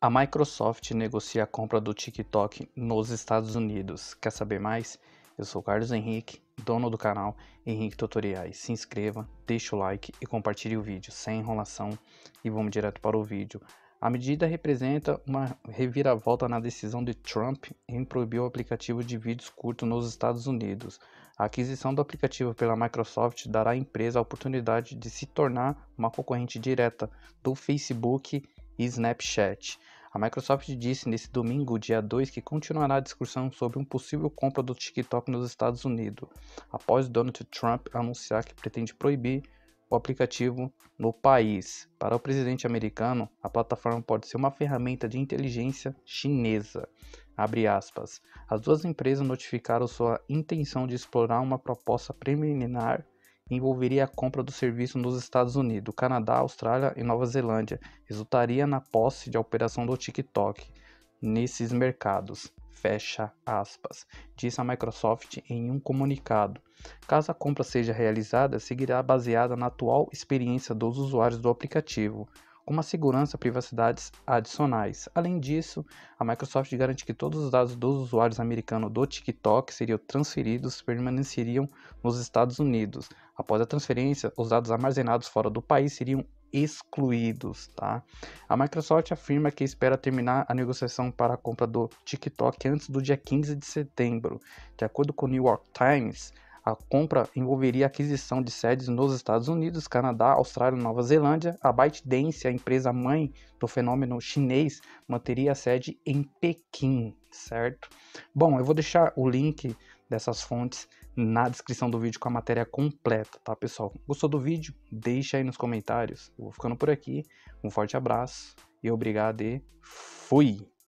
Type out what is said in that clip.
A Microsoft negocia a compra do TikTok nos Estados Unidos. Quer saber mais? Eu sou Carlos Henrique, dono do canal Henrique Tutoriais. Se inscreva, deixe o like e compartilhe o vídeo, sem enrolação, e vamos direto para o vídeo. A medida representa uma reviravolta na decisão de Trump em proibir o aplicativo de vídeos curtos nos Estados Unidos. A aquisição do aplicativo pela Microsoft dará à empresa a oportunidade de se tornar uma concorrente direta do Facebook e Snapchat. A Microsoft disse nesse domingo, dia 2, que continuará a discussão sobre um possível compra do TikTok nos Estados Unidos, após Donald Trump anunciar que pretende proibir o aplicativo no país. Para o presidente americano, a plataforma pode ser uma ferramenta de inteligência chinesa. As duas empresas notificaram sua intenção de explorar uma proposta preliminar envolveria a compra do serviço nos Estados Unidos, Canadá, Austrália e Nova Zelândia, resultaria na posse de operação do TikTok nesses mercados. Fecha aspas, disse a Microsoft em um comunicado. Caso a compra seja realizada, seguirá baseada na atual experiência dos usuários do aplicativo com uma segurança e privacidades adicionais. Além disso, a Microsoft garante que todos os dados dos usuários americanos do TikTok seriam transferidos e permaneceriam nos Estados Unidos. Após a transferência, os dados armazenados fora do país seriam excluídos, tá? A Microsoft afirma que espera terminar a negociação para a compra do TikTok antes do dia 15 de setembro. De acordo com o New York Times, a compra envolveria a aquisição de sedes nos Estados Unidos, Canadá, Austrália, Nova Zelândia. A ByteDance, a empresa mãe do fenômeno chinês, manteria a sede em Pequim, certo? Bom, eu vou deixar o link dessas fontes na descrição do vídeo com a matéria completa, tá, pessoal? Gostou do vídeo? Deixa aí nos comentários. Eu vou ficando por aqui. Um forte abraço e obrigado e fui!